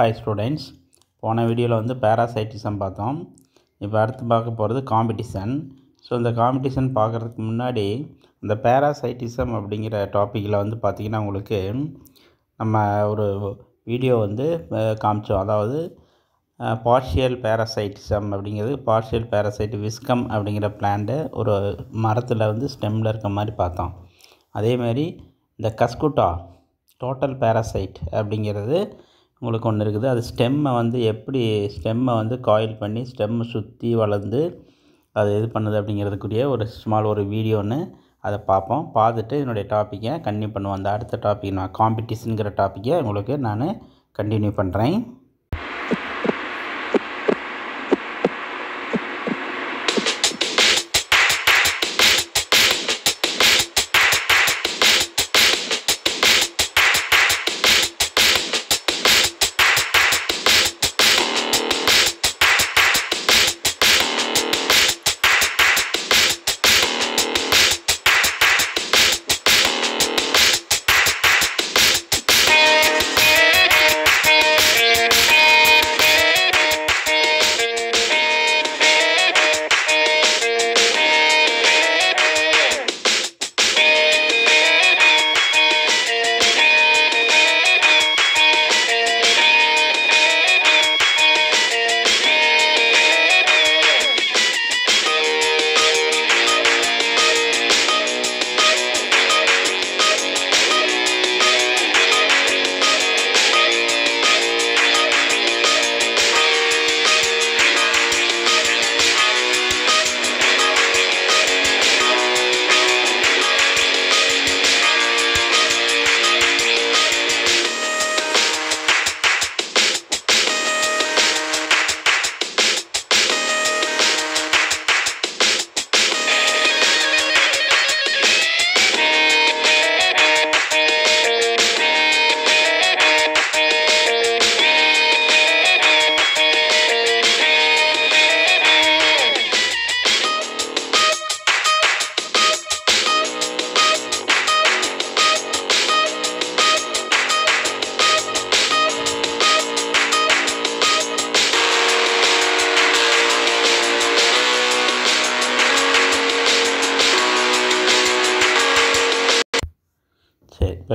hi students போன வீடியோவில் வந்து பேராசைட்டிசம் பார்த்தோம் இப்போ அடுத்து பார்க்க போகிறது காம்படிஷன் ஸோ இந்த காம்படிஷன் பார்க்குறதுக்கு முன்னாடி இந்த பேராசைட்டிசம் அப்படிங்கிற டாப்பிக்கில் வந்து பார்த்திங்கன்னா உங்களுக்கு நம்ம ஒரு வீடியோ வந்து காமிச்சோம் அதாவது பார்ஷியல் பேராசைட்டிசம் அப்படிங்கிறது பார்ஷியல் பேராசைட் விஸ்கம் அப்படிங்கிற பிளான்ட்டு ஒரு மரத்தில் வந்து ஸ்டெம்மில் இருக்க மாதிரி பார்த்தோம் அதேமாதிரி இந்த கஸ்குட்டா டோட்டல் பேராசைட் அப்படிங்கிறது உங்களுக்கு ஒன்று இருக்குது அது ஸ்டெம்மை வந்து எப்படி ஸ்டெம்மை வந்து காயில் பண்ணி ஸ்டெம்மை சுற்றி வளர்ந்து அது இது பண்ணுது அப்படிங்கிறதுக்குரிய ஒரு ஸ்மால் ஒரு வீடியோன்னு அதை பார்ப்போம் பார்த்துட்டு என்னுடைய டாப்பிக்கை கன்டினியூ பண்ணுவோம் அந்த அடுத்த டாப்பிக் நான் காம்படிஷனுங்கிற டாப்பிக்கை உங்களுக்கு நான் கண்டினியூ பண்ணுறேன்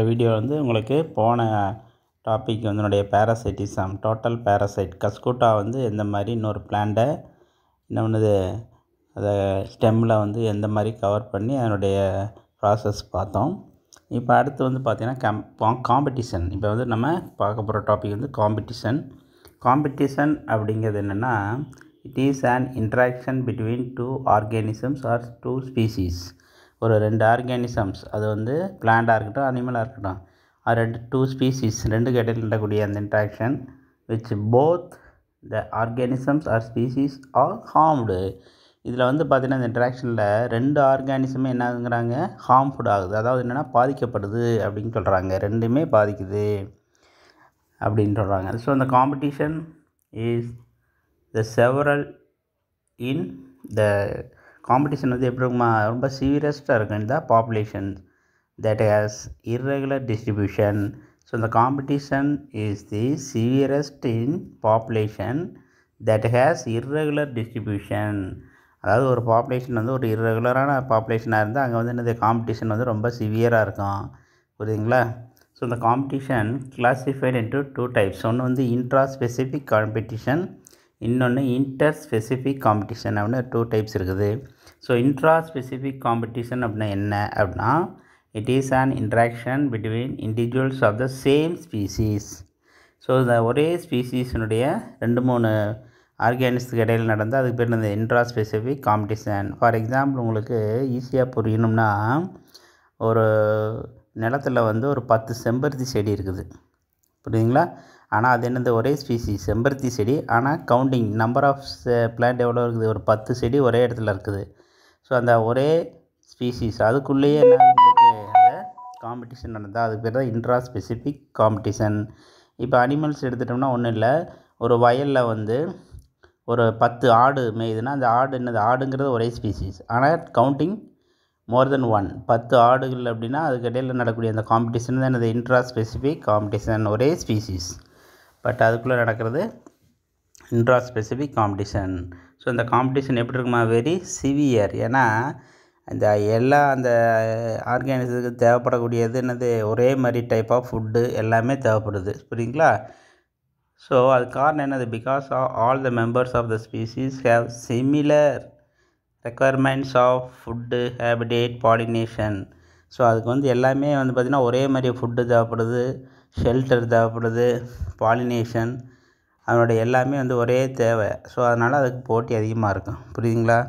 வீடியோ வந்து உங்களுக்கு போன டாபிக் வந்து பேராசைட்டிசம் டோட்டல் பேராசைட் கஸ்கூட்டா வந்து எந்த மாதிரி இன்னொரு பிளான்ட்டை இன்னொன்று அதை ஸ்டெம்மில் வந்து எந்த மாதிரி கவர் பண்ணி அதனுடைய ப்ராசஸ் பார்த்தோம் இப்போ அடுத்து வந்து பார்த்திங்கன்னா கம் காம்படிஷன் இப்போ வந்து நம்ம பார்க்க போகிற டாபிக் வந்து காம்படிஷன் காம்படிஷன் அப்படிங்கிறது என்னென்னா it is and interaction between two organisms or two species ஒரு ரெண்டு ஆர்கானிசம்ஸ் அது வந்து பிளான்டாக இருக்கட்டும் அனிமலாக இருக்கட்டும் அது ரெண்டு டூ ஸ்பீசிஸ் ரெண்டு கேட்டில் நடக்கூடிய அந்த interaction which both the organisms or species are harmed இதில் வந்து பார்த்திங்கன்னா இந்த இன்ட்ராக்ஷனில் ரெண்டு ஆர்கானிசமே என்னங்கிறாங்க ஹார்ம்ஃபுட் ஆகுது அதாவது என்னென்னா பாதிக்கப்படுது அப்படின்னு சொல்கிறாங்க ரெண்டுமே பாதிக்குது அப்படின்னு சொல்கிறாங்க ஸோ அந்த competition is the several in the competition வந்து எப்படி இருக்குமா ரொம்ப சீரியஸ்டாக இருக்கும் இந்த population that has irregular distribution so இந்த competition is the severest in population that has irregular distribution அதாவது ஒரு பாப்புலேஷன் வந்து ஒரு இர்ரெகுலரான பாப்புலேஷனாக இருந்தால் அங்கே வந்து என்னது காம்படிஷன் வந்து ரொம்ப சிவியராக இருக்கும் புரியுதுங்களா ஸோ இந்த competition classified into two types ஒன்று வந்து இன்ட்ரா ஸ்பெசிஃபிக் காம்படிஷன் இன்னொன்று இன்டர் ஸ்பெசிஃபிக் காம்படிஷன் அப்படின்னு டூ டைப்ஸ் இருக்குது ஸோ இன்ட்ரா ஸ்பெசிஃபிக் காம்படிஷன் அப்படின்னா என்ன அப்படின்னா it is an interaction between individuals of the same species so இந்த ஒரே ஸ்பீசிஸினுடைய ரெண்டு மூணு ஆர்கானிக்ஸ்க்கு இடையில் நடந்தால் அதுக்கு பேர் இந்த intra specific competition for example உங்களுக்கு ஈஸியாக புரியணும்னா ஒரு நிலத்தில் வந்து ஒரு பத்து செம்பருத்தி செடி இருக்குது புரியுதுங்களா ஆனால் அது என்னது ஒரே ஸ்பீசிஸ் செம்பருத்தி செடி ஆனால் கவுண்டிங் நம்பர் ஆஃப் பிளான்ட் எவ்வளோ இருக்குது ஒரு பத்து செடி ஒரே இடத்துல இருக்குது ஸோ அந்த ஒரே ஸ்பீசிஸ் அதுக்குள்ளேயே என்ன அந்த காம்படிஷன் நடந்தால் அதுக்கு பேர் தான் இன்ட்ரா ஸ்பெசிஃபிக் காம்படிஷன் இப்போ அனிமல்ஸ் எடுத்துகிட்டோம்னா ஒன்றும் இல்லை ஒரு வயலில் வந்து ஒரு பத்து ஆடு மேயுதுன்னா அந்த ஆடு என்னது ஆடுங்கிறது ஒரே ஸ்பீசிஸ் ஆனால் கவுண்டிங் மோர் தென் ஒன் பத்து ஆடுகள் அப்படின்னா அதுக்கு இடையில் நடக்கூடிய அந்த காம்படிஷன் தான் என்னது இன்ட்ரா ஸ்பெசிஃபிக் காம்படிஷன் ஒரே ஸ்பீசிஸ் பட் அதுக்குள்ளே நடக்கிறது இன்ட்ரா ஸ்பெசிஃபிக் காம்படிஷன் ஸோ இந்த காம்படிஷன் எப்படி இருக்குமா வெரி சிவியர் ஏன்னா இந்த எல்லா அந்த ஆர்கானிசத்துக்கு தேவைப்படக்கூடியது என்னது ஒரே மாதிரி டைப் ஆஃப் ஃபுட்டு எல்லாமே தேவைப்படுது புரியுங்களா ஸோ அது காரணம் என்னது because of all the members of the species have similar requirements of food habitat pollination so அதுக்கு வந்து எல்லாமே வந்து பார்த்திங்கன்னா ஒரே மாதிரி ஃபுட்டு தேவைப்படுது ஷெல்டர் தேவைப்படுது பாலினேஷன் அதனுடைய எல்லாமே வந்து ஒரே தேவை ஸோ அதனால் அதுக்கு போட்டி அதிகமாக இருக்கும் புரியுதுங்களா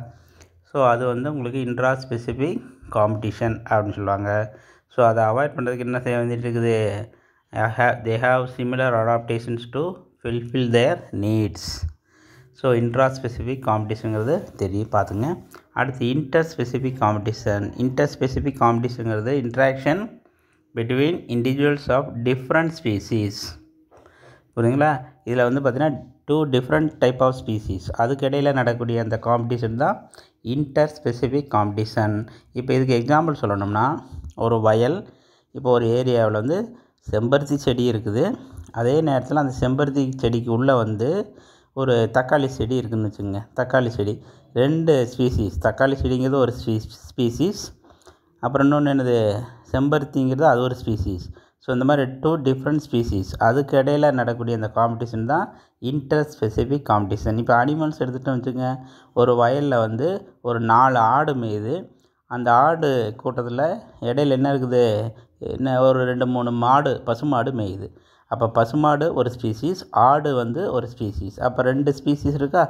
ஸோ அது வந்து உங்களுக்கு இன்ட்ரா ஸ்பெசிஃபிக் காம்படிஷன் அப்படின்னு சொல்லுவாங்க ஸோ அதை அவாய்ட் பண்ணுறதுக்கு என்ன செய்ய வேண்டிட்டு இருக்குது they have similar adaptations to fulfil their needs so intra specific காம்படிஷனுங்கிறது தெரியும் பார்த்துங்க அடுத்து inter specific competition inter specific காம்படிஷனுங்கிறது interaction between individuals of different species புரியுங்களா இதில் வந்து பார்த்திங்கன்னா two different type of species அதுக்கிடையில் நடக்கக்கூடிய அந்த காம்படிஷன் தான் இன்டர் ஸ்பெசிஃபிக் காம்படிஷன் இப்போ இதுக்கு எக்ஸாம்பிள் சொல்லணும்னா ஒரு வயல் இப்போ ஒரு ஏரியாவில் வந்து செம்பருத்தி செடி இருக்குது அதே நேரத்தில் அந்த செம்பருத்தி செடிக்கு உள்ளே வந்து ஒரு தக்காளி செடி இருக்குதுன்னு வச்சுக்கோங்க தக்காளி செடி ரெண்டு ஸ்பீசிஸ் தக்காளி செடிங்கிறது ஒரு ஸ்பீ ஸ்பீசிஸ் அப்புறம் இன்னொன்று என்னது செம்பருத்திங்கிறது அது ஒரு ஸ்பீசிஸ் ஸோ இந்த மாதிரி டூ டிஃப்ரெண்ட் ஸ்பீசிஸ் அதுக்கு இடையில் நடக்கூடிய அந்த காம்படிஷன் தான் இன்டர் ஸ்பெசிஃபிக் காம்படிஷன் இப்போ அனிமல்ஸ் எடுத்துகிட்டோம் வச்சுக்கோங்க ஒரு வயலில் வந்து ஒரு நாலு ஆடு மேயுது அந்த ஆடு கூட்டத்தில் இடையில என்ன இருக்குது என்ன ஒரு ரெண்டு மூணு மாடு பசுமாடு மேயுது அப்போ பசுமாடு ஒரு ஸ்பீசிஸ் ஆடு வந்து ஒரு ஸ்பீசிஸ் அப்போ ரெண்டு ஸ்பீசிஸ் இருக்கா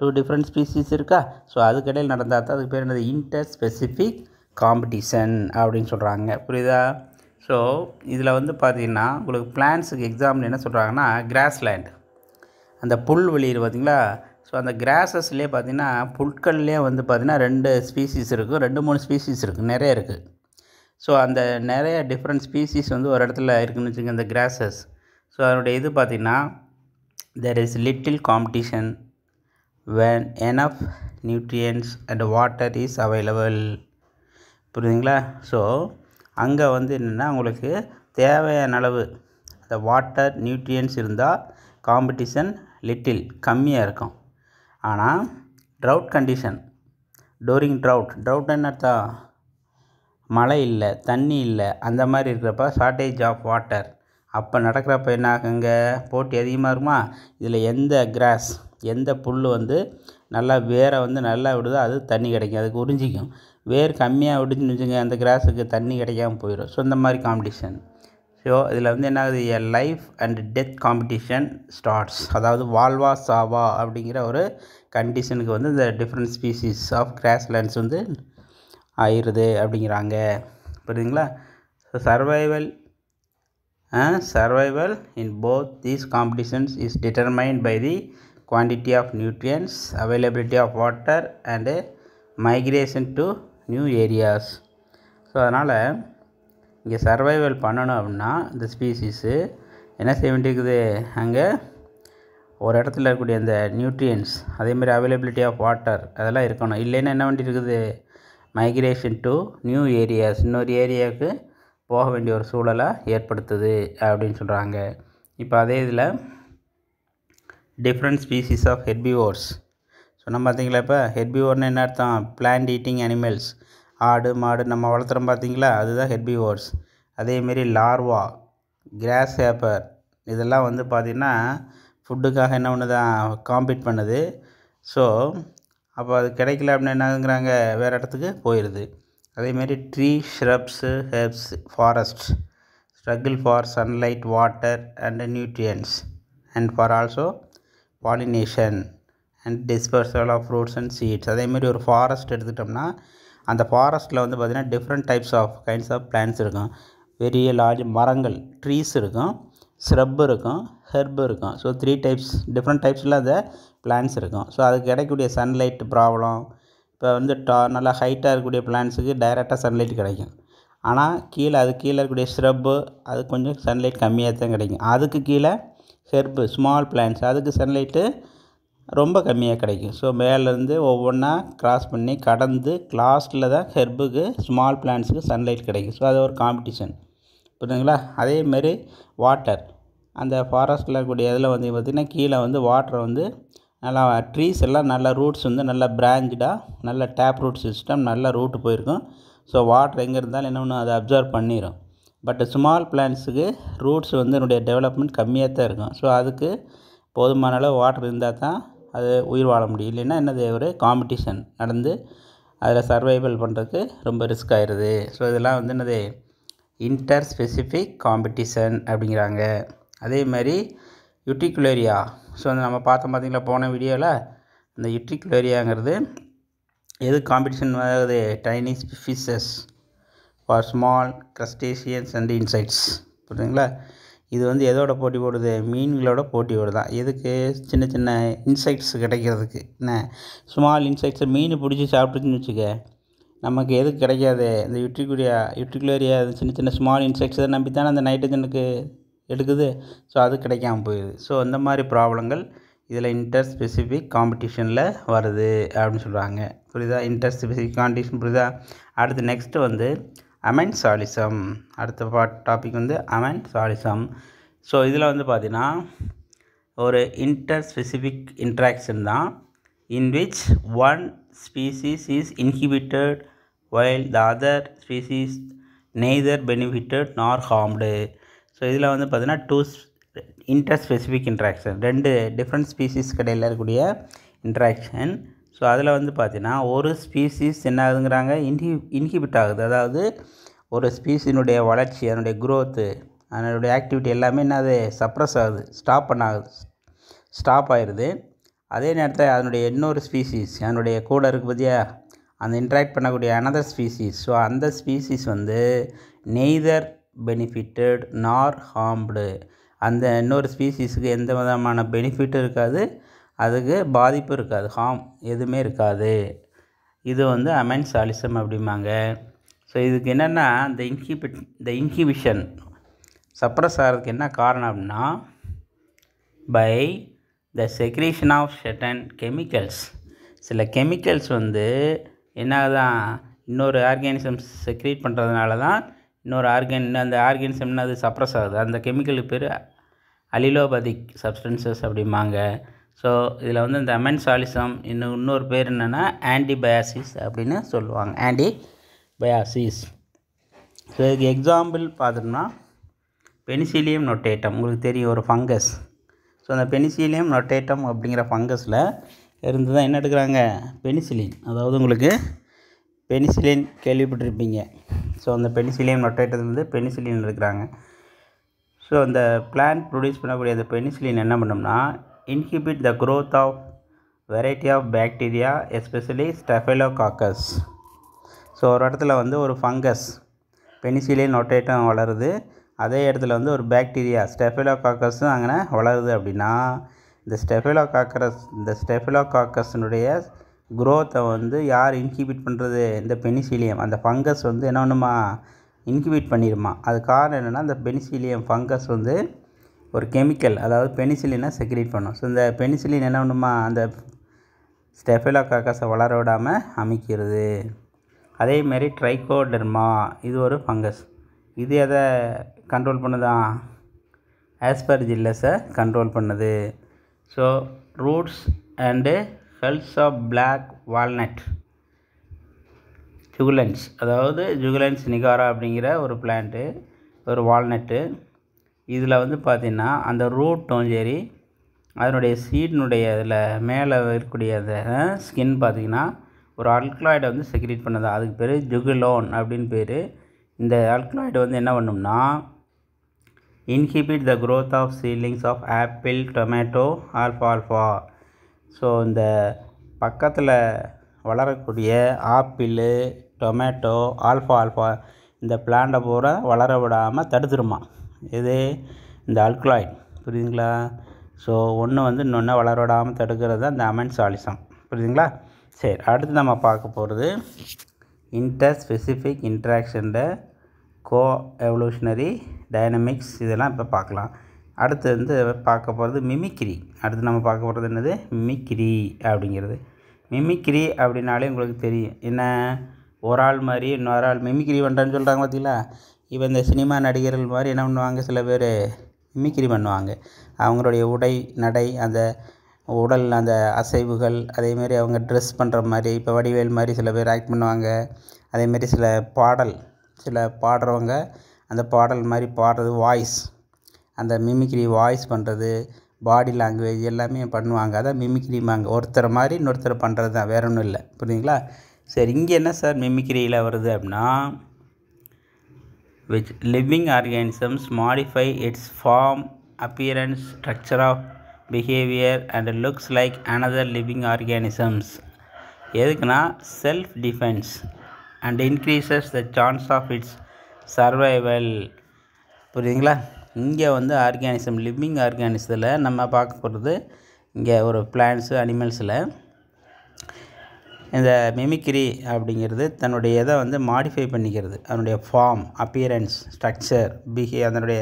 டூ டிஃப்ரெண்ட் ஸ்பீசிஸ் இருக்கா ஸோ அதுக்கிடையில் நடந்தால் தான் அதுக்கு பேர் என்னது இன்டர் ஸ்பெசிஃபிக் காம்படிஷன் அப்படின்னு சொல்கிறாங்க புரியுதா ஸோ இதில் வந்து பார்த்தீங்கன்னா உங்களுக்கு பிளான்ஸுக்கு எக்ஸாம்பிள் என்ன சொல்கிறாங்கன்னா லேண்ட் அந்த புல் வெளியில் பார்த்திங்களா ஸோ அந்த கிராஸஸ்லேயே பார்த்திங்கன்னா புட்கள்லேயே வந்து பார்த்திங்கன்னா ரெண்டு ஸ்பீசிஸ் இருக்குது ரெண்டு மூணு ஸ்பீசிஸ் இருக்குது நிறைய இருக்குது ஸோ அந்த நிறைய டிஃப்ரெண்ட் ஸ்பீசிஸ் வந்து ஒரு இடத்துல இருக்குதுன்னு வச்சுக்கோங்க அந்த கிராஸஸ் ஸோ அதனுடைய இது பார்த்திங்கன்னா there is little competition when enough nutrients and water is available புரியுதுங்களா ஸோ அங்கே வந்து என்னென்னா உங்களுக்கு தேவையான அளவு அந்த வாட்டர் நியூட்ரியன்ஸ் இருந்தால் காம்படிஷன் லிட்டில் கம்மியாக இருக்கும் ஆனால் drought condition during drought drought என்ன மழை இல்லை தண்ணி இல்லை அந்த மாதிரி இருக்கிறப்ப ஷார்ட்டேஜ் ஆஃப் வாட்டர் அப்போ நடக்கிறப்ப என்ன ஆகுங்க போட்டி அதிகமாக இருக்குமா இதில் எந்த கிராஸ் எந்த புல் வந்து நல்லா வேரை வந்து நல்லா விடுதோ அது தண்ணி கிடைக்கும் அதுக்கு உறிஞ்சிக்கும் வேர் கம்மியாக விடுச்சுன்னு வச்சுங்க அந்த கிராஸுக்கு தண்ணி கிடைக்காமல் போயிடும் ஸோ இந்த மாதிரி காம்படிஷன் ஸோ இதில் வந்து என்ன ஆகுது a life and death competition starts அதாவது வால்வா சாவா அப்படிங்கிற ஒரு கண்டிஷனுக்கு வந்து இந்த different species of grass lands வந்து ஆயிடுது அப்படிங்கிறாங்க புரியுதுங்களா so survival survival in both these competitions is determined by the quantity of nutrients availability of water and migration to new areas so அதனால் இங்கே சர்வைவல் பண்ணணும் அப்படின்னா இந்த ஸ்பீசிஸு என்ன செய்ய வேண்டியிருக்குது அங்கே ஒரு இடத்துல இருக்கக்கூடிய அந்த நியூட்ரியன்ஸ் அதேமாதிரி அவைலபிலிட்டி ஆஃப் வாட்டர் அதெல்லாம் இருக்கணும் இல்லைன்னா என்ன வேண்டியிருக்குது மைக்ரேஷன் டு நியூ ஏரியாஸ் இன்னொரு ஏரியாவுக்கு போக வேண்டிய ஒரு சூழலை ஏற்படுத்துது அப்படின்னு சொல்கிறாங்க இப்போ அதே இதில் டிஃப்ரெண்ட் ஸ்பீசிஸ் ஆஃப் ஹெர்பிவோர்ஸ் சொன்னால் பார்த்தீங்களா இப்போ ஓர்னு என்ன அர்த்தம் பிளான்ட் ஈட்டிங் அனிமல்ஸ் ஆடு மாடு நம்ம வளர்த்துறோம் பார்த்தீங்களா அதுதான் ஹெட்பிவோர்ஸ் அதேமாரி லார்வா கிராஸ் ஹேப்பர் இதெல்லாம் வந்து பார்த்திங்கன்னா ஃபுட்டுக்காக என்ன ஒன்று தான் காம்பீட் பண்ணுது ஸோ அப்போ அது கிடைக்கல அப்படின்னு என்னங்கிறாங்க வேறு இடத்துக்கு போயிடுது அதேமாரி tree shrubs herbs forest struggle for sunlight water and nutrients and for also pollination and dispersal of fruits and seeds மாதிரி ஒரு ஃபாரஸ்ட் எடுத்துகிட்டோம்னா அந்த ஃபாரஸ்ட்டில் வந்து பார்த்திங்கன்னா different types of kinds of plants இருக்கும் பெரிய லார்ஜ் மரங்கள் ட்ரீஸ் இருக்கும் ஸ்ரப் இருக்கும் ஹெர்ப் இருக்கும் ஸோ த்ரீ டைப்ஸ் டிஃப்ரெண்ட் டைப்ஸில் அந்த பிளான்ஸ் இருக்கும் ஸோ அதுக்கு கிடைக்கக்கூடிய சன்லைட் ப்ராப்ளம் இப்போ வந்து டா நல்லா ஹைட்டாக இருக்கக்கூடிய பிளான்ஸுக்கு டைரெக்டாக சன்லைட் கிடைக்கும் ஆனால் கீழே அது கீழே இருக்கக்கூடிய ஸ்ரப்பு அது கொஞ்சம் சன்லைட் கம்மியாக தான் கிடைக்கும் அதுக்கு கீழே ஹெர்பு ஸ்மால் பிளான்ஸ் அதுக்கு சன்லைட்டு ரொம்ப கம்மியாக கிடைக்கும் ஸோ மேலேருந்து ஒவ்வொன்றா க்ராஸ் பண்ணி கடந்து லாஸ்ட்டில் தான் ஹெர்புக்கு ஸ்மால் பிளான்ஸுக்கு சன்லைட் கிடைக்கும் ஸோ அது ஒரு காம்படிஷன் புரியுதுங்களா அதேமாரி வாட்டர் அந்த ஃபாரஸ்ட்டில் இருக்கக்கூடிய இதில் வந்து பார்த்திங்கன்னா கீழே வந்து வாட்டரை வந்து நல்லா ட்ரீஸ் எல்லாம் நல்லா ரூட்ஸ் வந்து நல்லா பிரான்ச்சாக நல்ல டேப் ரூட் சிஸ்டம் நல்லா ரூட்டு போயிருக்கும் ஸோ வாட்டர் எங்கே இருந்தாலும் என்ன ஒன்று அதை அப்சர்வ் பண்ணிடும் பட் ஸ்மால் பிளான்ஸுக்கு ரூட்ஸ் வந்து என்னுடைய டெவலப்மெண்ட் கம்மியாக தான் இருக்கும் ஸோ அதுக்கு போதுமான அளவு வாட்டர் இருந்தால் தான் அது உயிர் வாழ முடியும் இல்லைன்னா என்னது ஒரு காம்படிஷன் நடந்து அதில் சர்வைவல் பண்ணுறதுக்கு ரொம்ப ரிஸ்க் ஆயிடுது ஸோ இதெல்லாம் வந்து என்னது இன்டர் ஸ்பெசிஃபிக் காம்படிஷன் அப்படிங்கிறாங்க அதே மாதிரி யுட்ரிகுலேரியா ஸோ வந்து நம்ம பார்த்தோம் பார்த்திங்களா போன வீடியோவில் இந்த யுட்ரிகுலேரியாங்கிறது எது காம்படிஷன் அதாவது tiny fishes for small crustaceans and insects புரியுதுங்களா இது வந்து எதோட போட்டி போடுது மீன்களோட போட்டி போடுதான் எதுக்கு சின்ன சின்ன இன்செக்ட்ஸ் கிடைக்கிறதுக்கு என்ன ஸ்மால் இன்செக்ட்ஸை மீன் பிடிச்சி சாப்பிட்டுச்சுன்னு வச்சுக்க நமக்கு எது கிடைக்காது இந்த யுட்ரிகுரியா யுட்ரிகுலேரியா சின்ன சின்ன ஸ்மால் இன்செக்ட்ஸை நம்பி தானே அந்த நைட்ரஜனுக்கு எடுக்குது ஸோ அது கிடைக்காம போயிடுது ஸோ அந்த மாதிரி ப்ராப்ளங்கள் இதில் இன்டர் ஸ்பெசிஃபிக் காம்படிஷனில் வருது அப்படின்னு சொல்கிறாங்க புரியுதா இன்டர் ஸ்பெசிஃபிக் காம்படிஷன் புரியுதா அடுத்து நெக்ஸ்ட்டு வந்து அமைன் சாலிசம் அடுத்த பா டாபிக் வந்து அமைன் சாலிசம் ஸோ இதில் வந்து பார்த்திங்கன்னா ஒரு இன்டர் ஸ்பெசிஃபிக் இன்ட்ராக்ஷன் தான் in which one species is inhibited while the other species neither benefited nor harmed so இதில் வந்து பார்த்திங்கன்னா டூ இன்டர் ஸ்பெசிஃபிக் இன்ட்ராக்ஷன் ரெண்டு டிஃப்ரெண்ட் ஸ்பீசிஸ் கடையில் இருக்கக்கூடிய இன்ட்ராக்ஷன் ஸோ அதில் வந்து பார்த்திங்கன்னா ஒரு ஸ்பீசிஸ் என்ன ஆகுதுங்கிறாங்க இன்ஹி இன்ஹிபிட் ஆகுது அதாவது ஒரு ஸ்பீஸினுடைய வளர்ச்சி அதனுடைய க்ரோத்து அதனுடைய ஆக்டிவிட்டி எல்லாமே என்ன அது சப்ரஸ் ஆகுது ஸ்டாப் பண்ண ஆகுது ஸ்டாப் ஆயிடுது அதே நேரத்தில் அதனுடைய இன்னொரு ஸ்பீசிஸ் அதனுடைய கூட இருக்குது பார்த்தியா அந்த இன்ட்ராக்ட் பண்ணக்கூடிய அனதர் ஸ்பீசிஸ் ஸோ அந்த ஸ்பீசிஸ் வந்து நெய்தர் பெனிஃபிட்டட் நார் ஹாம்டு அந்த இன்னொரு ஸ்பீசிஸுக்கு எந்த விதமான பெனிஃபிட்டும் இருக்காது அதுக்கு பாதிப்பு இருக்காது ஹார்ம் எதுவுமே இருக்காது இது வந்து அமைன்ஸ் சாலிசம் அப்படிம்பாங்க ஸோ இதுக்கு என்னென்னா இந்த இன்ஹிபிட் இந்த இன்ஹிபிஷன் சப்ரஸ் ஆகிறதுக்கு என்ன காரணம் அப்படின்னா by the secretion of certain chemicals சில கெமிக்கல்ஸ் வந்து என்ன தான் இன்னொரு ஆர்கானிசம் செக்ரேட் பண்ணுறதுனால தான் இன்னொரு ஆர்கான் அந்த ஆர்கானிசம்னா அது சப்ரஸ் ஆகுது அந்த கெமிக்கலுக்கு பேர் அலிலோபதிக் சப்ஸ்டன்சஸ் அப்படிம்பாங்க ஸோ இதில் வந்து இந்த அமென்சாலிசம் இன்னும் இன்னொரு பேர் என்னென்னா ஆன்டிபயாசிஸ் அப்படின்னு சொல்லுவாங்க ஆன்டி பயாசிஸ் ஸோ இதுக்கு எக்ஸாம்பிள் பார்த்தோம்னா பெனிசிலியம் நொட்டேட்டம் உங்களுக்கு தெரியும் ஒரு ஃபங்கஸ் ஸோ அந்த பெனிசிலியம் நொட்டேட்டம் அப்படிங்கிற ஃபங்கஸில் இருந்து தான் என்ன எடுக்கிறாங்க பெனிசிலின் அதாவது உங்களுக்கு பெனிசிலின் கேள்விப்பட்டிருப்பீங்க ஸோ அந்த பெனிசிலியம் வந்து பெனிசிலின் எடுக்கிறாங்க ஸோ அந்த பிளான்ட் ப்ரொடியூஸ் பண்ணக்கூடிய அந்த பெனிசிலின் என்ன பண்ணோம்னா inhibit the growth of variety of bacteria especially staphylococcus so ஒரு இடத்துல வந்து ஒரு ஃபங்கஸ் பெனிசிலே நொட்டேட்டம் வளருது அதே இடத்துல வந்து ஒரு பேக்டீரியா ஸ்டெஃபெலோகாக்கஸும் அங்கே வளருது அப்படின்னா இந்த ஸ்டெஃபெலோகாக்கரஸ் இந்த ஸ்டெஃபெலோகாக்கஸினுடைய குரோத்தை வந்து யார் இன்கியூபிட் பண்ணுறது இந்த பெனிசிலியம் அந்த ஃபங்கஸ் வந்து என்ன ஒன்றுமா இன்கியூபிட் பண்ணிடுமா அது காரணம் என்னென்னா அந்த பெனிசிலியம் ஃபங்கஸ் வந்து ஒரு கெமிக்கல் அதாவது பெனிசிலினை செக்ரேட் பண்ணும் ஸோ இந்த பெனிசிலின் என்ன பண்ணுமா அந்த ஸ்டெஃபிலா காக்காஸை வளர விடாமல் அமைக்கிறது அதேமாரி ட்ரைகோடெர்மா இது ஒரு ஃபங்கஸ் இது எதை கண்ட்ரோல் பண்ணுதா ஆஸ்பர் ஜில்லஸை கண்ட்ரோல் பண்ணுது so roots and hulls of black walnut Juglans அதாவது ஜுகுலன்ஸ் நிகாரா அப்படிங்கிற ஒரு பிளான்ட்டு ஒரு வால்நட்டு இதில் வந்து பார்த்திங்கன்னா அந்த ரூட்டும் சரி அதனுடைய சீடினுடைய இதில் மேலே இருக்கக்கூடிய அந்த ஸ்கின் பார்த்திங்கன்னா ஒரு அல்கலாய்டை வந்து செக்ரேட் பண்ணதா அதுக்கு பேர் ஜுகுலோன் அப்படின்னு பேர் இந்த அல்கலாய்டு வந்து என்ன பண்ணும்னா inhibit the growth of seedlings of apple tomato ஆல்ஃபா ஆல்ஃபா ஸோ இந்த பக்கத்தில் வளரக்கூடிய ஆப்பிள் டொமேட்டோ ஆல்ஃபா ஆல்ஃபா இந்த பிளான்ட்டை பூரா வளர விடாமல் தடுத்துருமா எது இந்த அல்கலாய்ட் புரியுதுங்களா ஸோ ஒன்று வந்து இன்னொன்று வளர விடாமல் தடுக்கிறது தான் இந்த அமன் சாலிசம் புரியுதுங்களா சரி அடுத்து நம்ம பார்க்க போகிறது inter specific interaction coevolutionary dynamics இதெல்லாம் இப்போ பார்க்கலாம் அடுத்து வந்து பார்க்க போகிறது மிமிக்ரி அடுத்து நம்ம பார்க்க போகிறது என்னது மிமிக்ரி அப்படிங்கிறது மிமிக்ரி அப்படின்னாலே உங்களுக்கு தெரியும் என்ன ஒரு ஆள் மாதிரி இன்னொரு ஆள் மிமிக்ரி பண்ணுறேன்னு சொல்கிறாங்க பார்த்தீங்களா இப்போ இந்த சினிமா நடிகர்கள் மாதிரி என்ன பண்ணுவாங்க சில பேர் மிமிக்ரி பண்ணுவாங்க அவங்களுடைய உடை நடை அந்த உடல் அந்த அசைவுகள் அதேமாரி அவங்க ட்ரெஸ் பண்ணுற மாதிரி இப்போ வடிவேல் மாதிரி சில பேர் ஆக்ட் பண்ணுவாங்க அதேமாரி சில பாடல் சில பாடுறவங்க அந்த பாடல் மாதிரி பாடுறது வாய்ஸ் அந்த மிமிக்ரி வாய்ஸ் பண்ணுறது பாடி லாங்குவேஜ் எல்லாமே பண்ணுவாங்க அதான் மிமிக்ரிமாங்க ஒருத்தர் மாதிரி இன்னொருத்தர் பண்ணுறது தான் வேற ஒன்றும் இல்லை புரியுதுங்களா சரி இங்கே என்ன சார் மிமிக்ரியில் வருது அப்படின்னா which living organisms modify its form, appearance, structure of behavior and looks like another living organisms எதுக்குன்னா self defence and increases the chance of its survival புரியுதுங்களா இங்கே வந்து ஆர்கானிசம் லிவிங் ஆர்கானிசத்தில் நம்ம பார்க்க போகிறது இங்கே ஒரு பிளான்ஸு அனிமல்ஸில் இந்த மிமிக்ரி அப்படிங்கிறது தன்னுடைய இதை வந்து மாடிஃபை பண்ணிக்கிறது அதனுடைய ஃபார்ம் அப்பியரன்ஸ் ஸ்ட்ரக்சர் பிஹே அதனுடைய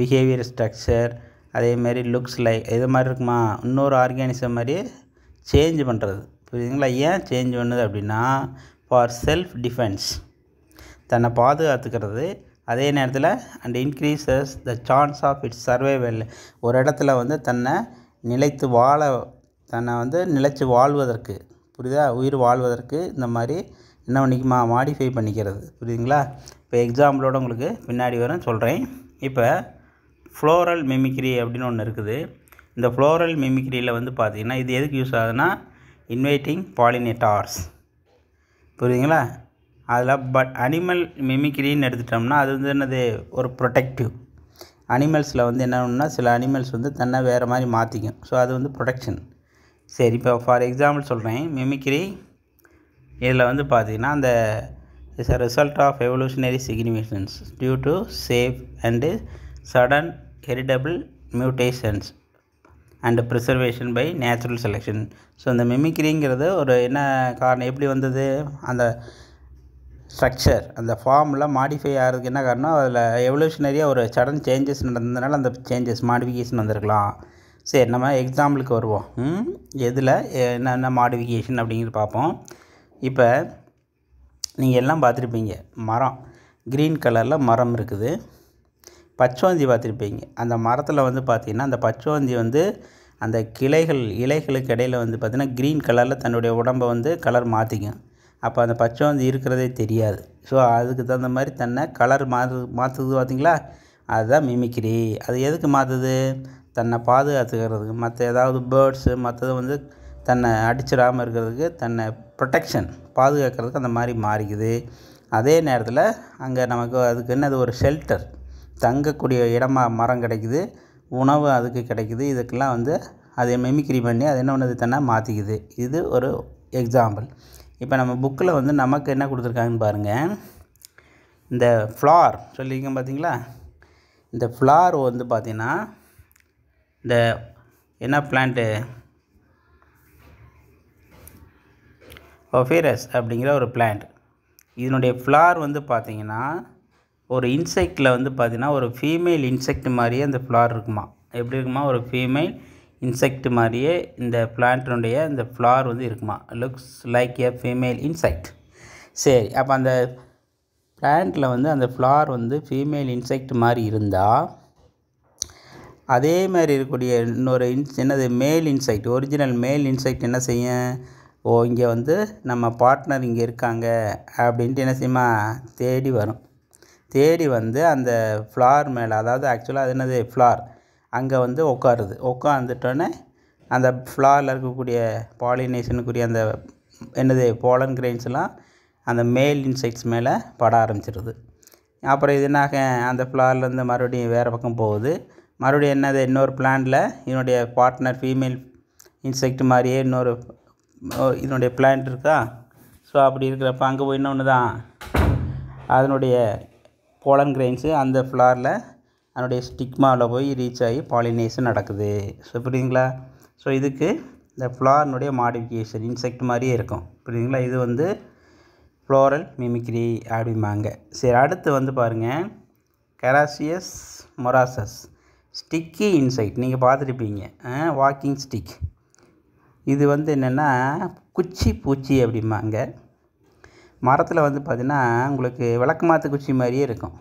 பிஹேவியர் ஸ்ட்ரக்சர் அதேமாரி லுக்ஸ் லைக் இது மாதிரி இருக்குமா இன்னொரு ஆர்கானிசம் மாதிரியே சேஞ்ச் பண்ணுறது புரியுதுங்களா ஏன் சேஞ்ச் பண்ணுது அப்படின்னா ஃபார் செல்ஃப் டிஃபென்ஸ் தன்னை பாதுகாத்துக்கிறது அதே நேரத்தில் and increases the chance of its survival ஒரு இடத்துல வந்து தன்னை நிலைத்து வாழ தன்னை வந்து நிலைத்து வாழ்வதற்கு புரியுதா உயிர் வாழ்வதற்கு இந்த மாதிரி என்ன பண்ணிக்குமா மாடிஃபை பண்ணிக்கிறது புரியுதுங்களா இப்போ எக்ஸாம்பிளோட உங்களுக்கு பின்னாடி வர சொல்கிறேன் இப்போ ஃப்ளோரல் மெமிக்ரி அப்படின்னு ஒன்று இருக்குது இந்த ஃப்ளோரல் மிமிக்ரியில் வந்து பார்த்திங்கன்னா இது எதுக்கு யூஸ் ஆகுதுன்னா இன்வைட்டிங் பாலினேட்டார்ஸ் புரியுதுங்களா அதில் பட் அனிமல் மெமிக்ரின்னு எடுத்துட்டோம்னா அது வந்து என்னது ஒரு ப்ரொடெக்டிவ் அனிமல்ஸில் வந்து என்னன்னா சில அனிமல்ஸ் வந்து தன்னை வேறு மாதிரி மாற்றிக்கும் ஸோ அது வந்து ப்ரொடெக்ஷன் சரி இப்போ ஃபார் எக்ஸாம்பிள் சொல்கிறேன் மிமிக்ரி இதில் வந்து பார்த்தீங்கன்னா அந்த is a result of evolutionary significance due to safe and sudden heritable mutations and preservation by natural selection so இந்த மிமிக்ரிங்கிறது ஒரு என்ன காரணம் எப்படி வந்தது அந்த ஸ்ட்ரக்சர் அந்த ஃபார்ம்லாம் மாடிஃபை ஆகிறதுக்கு என்ன காரணம் அதில் எவல்யூஷனரியாக ஒரு சடன் சேஞ்சஸ் நடந்ததுனால அந்த சேஞ்சஸ் மாடிஃபிகேஷன் வந்திருக்கலாம் சரி நம்ம எக்ஸாம்பிளுக்கு வருவோம் எதில் என்னென்ன மாடிஃபிகேஷன் அப்படிங்கிறது பார்ப்போம் இப்போ நீங்கள் எல்லாம் பார்த்துருப்பீங்க மரம் க்ரீன் கலரில் மரம் இருக்குது பச்சோந்தி பார்த்துருப்பீங்க அந்த மரத்தில் வந்து பார்த்திங்கன்னா அந்த பச்சோந்தி வந்து அந்த கிளைகள் இலைகளுக்கு இடையில் வந்து பார்த்திங்கன்னா க்ரீன் கலரில் தன்னுடைய உடம்பை வந்து கலர் மாற்றிக்கும் அப்போ அந்த பச்சோந்தி இருக்கிறதே தெரியாது ஸோ அதுக்கு தகுந்த மாதிரி தன்னை கலர் மாற்று மாற்றுது பார்த்திங்களா அதுதான் மிமிக்ரி அது எதுக்கு மாற்றுது தன்னை பாதுகாத்துக்கிறதுக்கு மற்ற ஏதாவது பேர்ட்ஸு மற்றது வந்து தன்னை அடிச்சிடாமல் இருக்கிறதுக்கு தன்னை ப்ரொடெக்ஷன் பாதுகாக்கிறதுக்கு அந்த மாதிரி மாறிக்குது அதே நேரத்தில் அங்கே நமக்கு அதுக்கு என்னது ஒரு ஷெல்டர் தங்கக்கூடிய இடமாக மரம் கிடைக்குது உணவு அதுக்கு கிடைக்குது இதுக்கெல்லாம் வந்து அதை மெமிக்ரி பண்ணி அது என்ன பண்ணுது தன்னை மாற்றிக்குது இது ஒரு எக்ஸாம்பிள் இப்போ நம்ம புக்கில் வந்து நமக்கு என்ன கொடுத்துருக்காங்கன்னு பாருங்கள் இந்த ஃப்ளார் சொல்லியிருக்கேன் பார்த்தீங்களா இந்த ஃப்ளார் வந்து பார்த்திங்கன்னா இந்த என்ன பிளான்ட்டு ஒஃபீரஸ் அப்படிங்கிற ஒரு பிளான்ட் இதனுடைய ஃப்ளார் வந்து பார்த்திங்கன்னா ஒரு இன்செக்டில் வந்து பார்த்திங்கன்னா ஒரு ஃபீமேல் இன்செக்ட் மாதிரியே அந்த ஃப்ளார் இருக்குமா எப்படி இருக்குமா ஒரு ஃபீமேல் இன்செக்ட் மாதிரியே இந்த பிளான்ட்டினுடைய இந்த ஃப்ளார் வந்து இருக்குமா looks like a female insect சரி அப்போ அந்த பிளான்ட்டில் வந்து அந்த ஃப்ளார் வந்து ஃபீமேல் இன்செக்ட் மாதிரி இருந்தால் அதே மாதிரி இருக்கக்கூடிய இன்னொரு இன்ஸ் என்னது மேல் இன்சைட் ஒரிஜினல் மேல் இன்சைட் என்ன செய்யும் ஓ இங்கே வந்து நம்ம பார்ட்னர் இங்கே இருக்காங்க அப்படின்ட்டு என்ன செய்யுமா தேடி வரும் தேடி வந்து அந்த ஃப்ளார் மேலே அதாவது ஆக்சுவலாக அது என்னது ஃப்ளார் அங்கே வந்து உட்காருது உட்காந்துட்டோன்னே அந்த ஃப்ளாரில் இருக்கக்கூடிய பாலினேஷனுக்குரிய அந்த என்னது போலன் கிரெயின்ஸ்லாம் அந்த மேல் இன்செக்ட்ஸ் மேலே பட ஆரம்பிச்சிருது அப்புறம் இதுனாக அந்த ஃப்ளார்லேருந்து மறுபடியும் வேறு பக்கம் போகுது மறுபடியும் என்னது இன்னொரு பிளான்டில் இதனுடைய பார்ட்னர் ஃபீமேல் இன்செக்ட் மாதிரியே இன்னொரு இதனுடைய பிளான்ட் இருக்கா ஸோ அப்படி இருக்கிறப்ப அங்கே போய் இன்னொன்று தான் அதனுடைய போலன் கிரெயின்ஸு அந்த ஃப்ளாரில் அதனுடைய ஸ்டிக்மாவில் போய் ரீச் ஆகி பாலினேஷன் நடக்குது ஸோ புரியுதுங்களா ஸோ இதுக்கு இந்த ஃப்ளார்னுடைய மாடிஃபிகேஷன் இன்செக்ட் மாதிரியே இருக்கும் புரியுதுங்களா இது வந்து ஃப்ளோரல் மிமிக்ரி அப்படிம்பாங்க சரி அடுத்து வந்து பாருங்கள் கெராசியஸ் மொராசஸ் ஸ்டிக்கி இன்சைட் நீங்கள் பார்த்துருப்பீங்க வாக்கிங் ஸ்டிக் இது வந்து என்னென்னா குச்சி பூச்சி அப்படிம்பாங்க மரத்தில் வந்து பார்த்திங்கன்னா உங்களுக்கு விளக்கு மாற்று குச்சி மாதிரியே இருக்கும்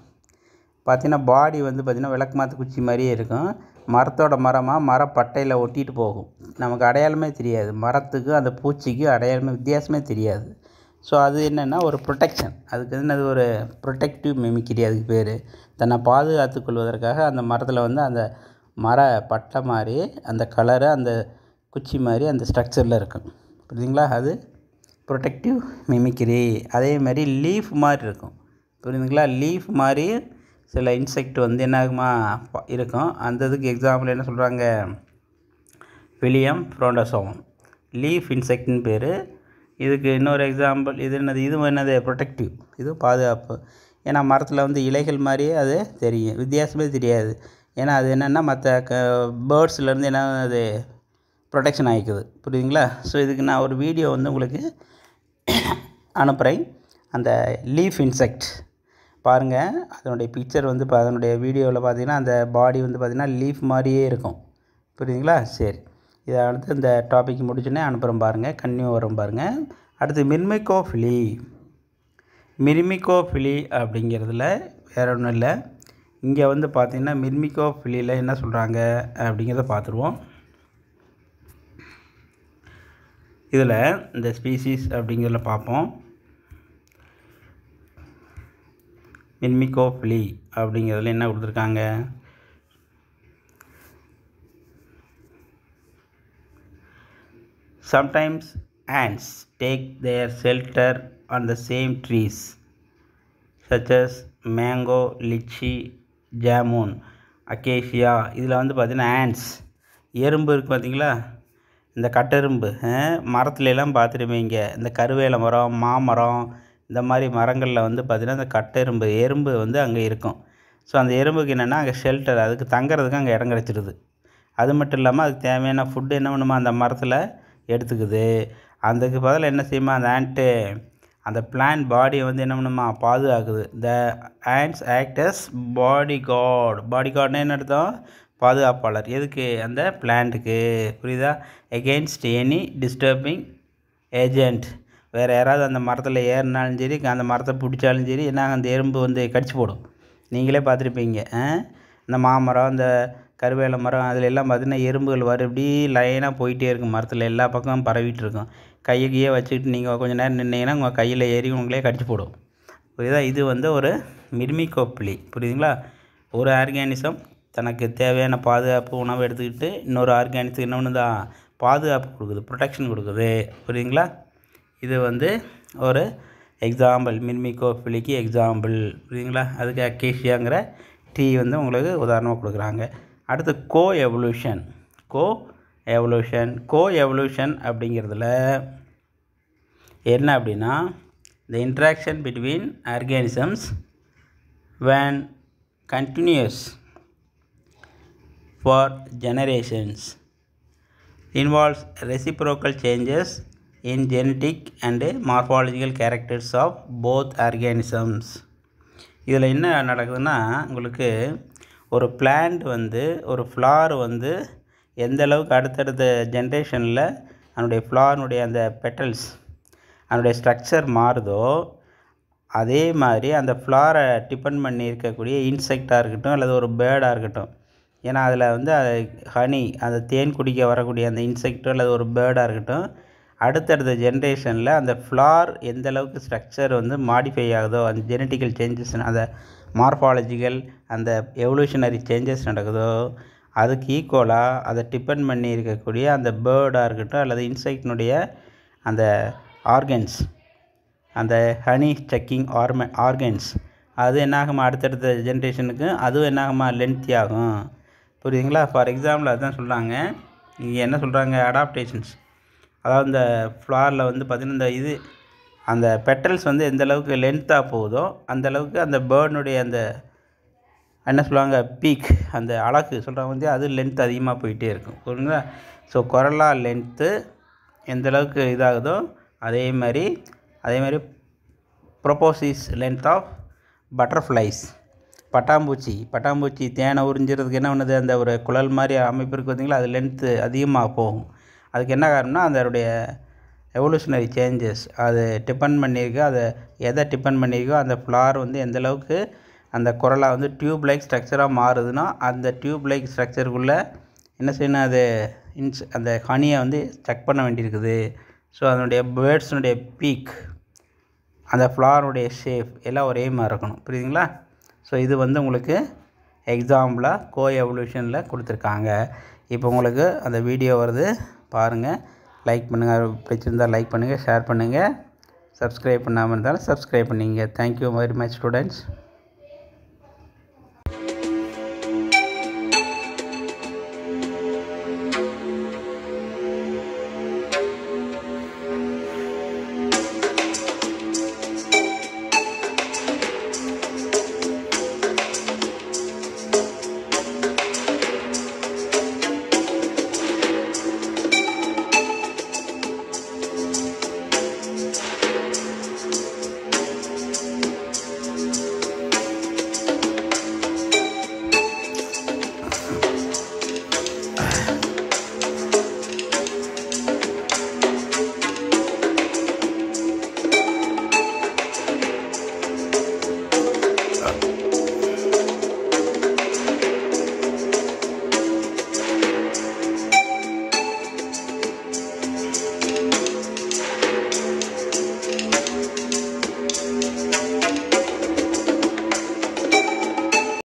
பார்த்திங்கன்னா பாடி வந்து பார்த்திங்கன்னா விளக்கு மாற்று குச்சி மாதிரியே இருக்கும் மரத்தோட மரமாக மரப்பட்டையில் ஒட்டிகிட்டு போகும் நமக்கு அடையாளமே தெரியாது மரத்துக்கும் அந்த பூச்சிக்கும் அடையாளமே வித்தியாசமே தெரியாது ஸோ அது என்னென்னா ஒரு ப்ரொடெக்ஷன் அதுக்கு அது ஒரு ப்ரொடெக்டிவ் மெமிக்கிரி அதுக்கு பேர் தன்னை பாதுகாத்து கொள்வதற்காக அந்த மரத்தில் வந்து அந்த மர பட்டை மாதிரி அந்த கலரு அந்த குச்சி மாதிரி அந்த ஸ்ட்ரக்சரில் இருக்கும் புரியுதுங்களா அது ப்ரொடெக்டிவ் மிமிக்கிரி மாதிரி லீஃப் மாதிரி இருக்கும் புரியுதுங்களா லீஃப் மாதிரி சில இன்செக்ட் வந்து என்ன ஆகுமா இருக்கும் அந்த இதுக்கு எக்ஸாம்பிள் என்ன சொல்கிறாங்க வில்லியம் ஃப்ரோண்டோசோமம் லீஃப் இன்செக்ட்னு பேர் இதுக்கு இன்னொரு எக்ஸாம்பிள் இது என்னது இதுவும் என்னது ப்ரொடெக்டிவ் இது பாதுகாப்பு ஏன்னா மரத்தில் வந்து இலைகள் மாதிரியே அது தெரியும் வித்தியாசமே தெரியாது ஏன்னா அது என்னென்னா மற்ற க பேர்ட்ஸ்லேருந்து என்ன அது ப்ரொடெக்ஷன் ஆகிக்குது புரியுதுங்களா ஸோ இதுக்கு நான் ஒரு வீடியோ வந்து உங்களுக்கு அனுப்புகிறேன் அந்த லீஃப் இன்செக்ட் பாருங்கள் அதனுடைய பிக்சர் வந்து இப்போ அதனுடைய வீடியோவில் பார்த்தீங்கன்னா அந்த பாடி வந்து பார்த்திங்கன்னா லீஃப் மாதிரியே இருக்கும் புரியுதுங்களா சரி இதை அடுத்து இந்த டாபிக் முடிச்சுன்னே அனுப்புகிறோம் பாருங்கள் கன்னியூ வரும் பாருங்கள் அடுத்து மின்மிகோஃபிலி மிர்மிகோஃபிலி அப்படிங்கிறதுல வேறு ஒன்றும் இல்லை இங்கே வந்து பார்த்திங்கன்னா மிர்மிகோஃபிலியில் என்ன சொல்கிறாங்க அப்படிங்கிறத பார்த்துருவோம் இதில் இந்த ஸ்பீசிஸ் அப்படிங்கிறத பார்ப்போம் மின்மிகோஃபிலி அப்படிங்கிறதுல என்ன கொடுத்துருக்காங்க Sometimes ants take their shelter on the same trees, such as mango, jamun jamun, acacia இதில் வந்து பார்த்திங்கன்னா ஆண்ட்ஸ் எறும்பு இருக்குது பார்த்திங்களா இந்த கட்டெரும்பு மரத்துலலாம் பார்த்துருப்பீங்க இந்த கருவேல மரம் மாமரம் இந்த மாதிரி மரங்களில் வந்து பார்த்திங்கன்னா இந்த கட்டெரும்பு எறும்பு வந்து அங்கே இருக்கும் ஸோ அந்த எறும்புக்கு என்னென்னா அங்கே ஷெல்டர் அதுக்கு தங்குறதுக்கு அங்கே இடம் கிடச்சிருது அது மட்டும் இல்லாமல் அதுக்கு தேவையான ஃபுட்டு என்ன பண்ணுமா அந்த மரத்தில் எடுத்துக்குது அதுக்கு பதில் என்ன செய்யுமா அந்த ஆண்ட்டு அந்த பிளான் பாடியை வந்து என்ன பண்ணுமா பாதுகாக்குது the ants act as body guard body கார்டுன்னு என்ன அர்த்தம் பாதுகாப்பாளர் எதுக்கு அந்த பிளான்ட்டுக்கு புரியுதா எகெயின்ஸ்ட் எனி டிஸ்டர்பிங் ஏஜெண்ட் வேறு யாராவது அந்த மரத்தில் ஏறினாலும் சரி அந்த மரத்தை பிடிச்சாலும் சரி என்ன அந்த எறும்பு வந்து கடிச்சு போடும் நீங்களே பார்த்துருப்பீங்க இந்த மாமரம் அந்த கருவேல மரம் அதில் எல்லாம் பார்த்திங்கன்னா எறும்புகள் வரும் இப்படி லைனாக போயிட்டே இருக்கும் மரத்தில் எல்லா பக்கமும் பரவிட்டு இருக்கும் கையை கையே வச்சுக்கிட்டு நீங்கள் கொஞ்சம் நேரம் நின்னீங்கன்னா உங்கள் கையில் ஏறி உங்களே கடிச்சு போடும் புரியுதா இது வந்து ஒரு கோப்பிலி புரியுதுங்களா ஒரு ஆர்கானிசம் தனக்கு தேவையான பாதுகாப்பு உணவு எடுத்துக்கிட்டு இன்னொரு ஆர்கானிசம் என்ன தான் பாதுகாப்பு கொடுக்குது ப்ரொடெக்ஷன் கொடுக்குது புரியுதுங்களா இது வந்து ஒரு எக்ஸாம்பிள் கோப்பிலிக்கு எக்ஸாம்பிள் புரியுதுங்களா அதுக்கு அக்கேஷியாங்கிற டீ வந்து உங்களுக்கு உதாரணமாக கொடுக்குறாங்க அடுத்து coevolution coevolution coevolution அப்படிங்கிறதுல என்ன அப்படின்னா the interaction between organisms when continues for generations involves reciprocal changes in genetic and morphological characters of both organisms இதில் என்ன நடக்குதுன்னா உங்களுக்கு ஒரு பிளான்ட் வந்து ஒரு ஃப்ளார் வந்து எந்த அளவுக்கு அடுத்தடுத்த ஜென்ரேஷனில் அதனுடைய ஃப்ளார்னுடைய அந்த பெட்டல்ஸ் அதனுடைய ஸ்ட்ரக்சர் மாறுதோ அதே மாதிரி அந்த ஃப்ளாரை டிபெண்ட் பண்ணி இருக்கக்கூடிய இன்செக்டாக இருக்கட்டும் அல்லது ஒரு பேர்டாக இருக்கட்டும் ஏன்னா அதில் வந்து அது ஹனி அந்த தேன் குடிக்க வரக்கூடிய அந்த இன்செக்டோ அல்லது ஒரு பேர்டாக இருக்கட்டும் அடுத்தடுத்த ஜென்ரேஷனில் அந்த ஃப்ளார் எந்த அளவுக்கு ஸ்ட்ரக்சர் வந்து மாடிஃபை ஆகுதோ அந்த ஜெனட்டிக்கல் சேஞ்சஸ் அந்த மார்ஃபாலஜிக்கல் அந்த எவல்யூஷனரி சேஞ்சஸ் நடக்குதோ அதுக்கு ஈக்குவலாக அதை டிபெண்ட் பண்ணி இருக்கக்கூடிய அந்த பேர்டாக இருக்கட்டும் அல்லது இன்செக்டினுடைய அந்த ஆர்கன்ஸ் அந்த ஹனி செக்கிங் ஆர்ம ஆர்கன்ஸ் அது என்னாகுமா அடுத்தடுத்த ஜென்ரேஷனுக்கு அதுவும் என்னாகுமா லென்த்தி ஆகும் புரியுதுங்களா ஃபார் எக்ஸாம்பிள் அதுதான் சொல்கிறாங்க இங்கே என்ன சொல்கிறாங்க அடாப்டேஷன்ஸ் அதாவது இந்த ஃப்ளாரில் வந்து பார்த்திங்கன்னா இந்த இது அந்த பெட்டல்ஸ் வந்து எந்த அளவுக்கு லென்த்தாக போகுதோ அந்தளவுக்கு அந்த பேர்டினுடைய அந்த என்ன சொல்லுவாங்க பீக் அந்த அழகு சொல்கிறாங்க வந்து அது லென்த் அதிகமாக போயிட்டே இருக்கும் புரியுதுங்களா ஸோ கொரலா லென்த்து எந்தளவுக்கு இதாகுதோ அதே மாதிரி அதே மாதிரி ப்ரொப்போசிஸ் லென்த் ஆஃப் பட்டர்ஃப்ளைஸ் பட்டாம்பூச்சி பட்டாம்பூச்சி தேனை உறிஞ்சிறதுக்கு என்ன பண்ணுது அந்த ஒரு குழல் மாதிரி அமைப்பு இருக்கு பார்த்திங்களா அது லென்த்து அதிகமாக போகும் அதுக்கு என்ன காரணம்னா அதனுடைய எவல்யூஷனரி சேஞ்சஸ் அது டிபெண்ட் பண்ணியிருக்கோ அதை எதை டிபெண்ட் பண்ணியிருக்கோ அந்த ஃப்ளார் வந்து எந்தளவுக்கு அந்த குரலாக வந்து டியூப் லைக் ஸ்ட்ரக்சராக மாறுதுன்னா அந்த டியூப் லைக் ஸ்ட்ரக்சருக்குள்ளே என்ன செய்யணும் அது இன்ஸ் அந்த ஹனியை வந்து செக் பண்ண வேண்டியிருக்குது ஸோ அதனுடைய பேர்ட்ஸினுடைய பீக் அந்த ஃப்ளாருடைய ஷேப் எல்லாம் ஒரே மாதிரி இருக்கணும் புரியுதுங்களா ஸோ இது வந்து உங்களுக்கு எக்ஸாம்பிளாக கோ எவல்யூஷனில் கொடுத்துருக்காங்க இப்போ உங்களுக்கு அந்த வீடியோ வருது பாருங்கள் லைக் பண்ணுங்கள் பிடிச்சிருந்தால் லைக் பண்ணுங்கள் ஷேர் பண்ணுங்கள் சப்ஸ்கிரைப் பண்ணாமல் இருந்தாலும் சப்ஸ்கிரைப் பண்ணிங்க தேங்க்யூ வெரி மச் ஸ்டூடெண்ட்ஸ்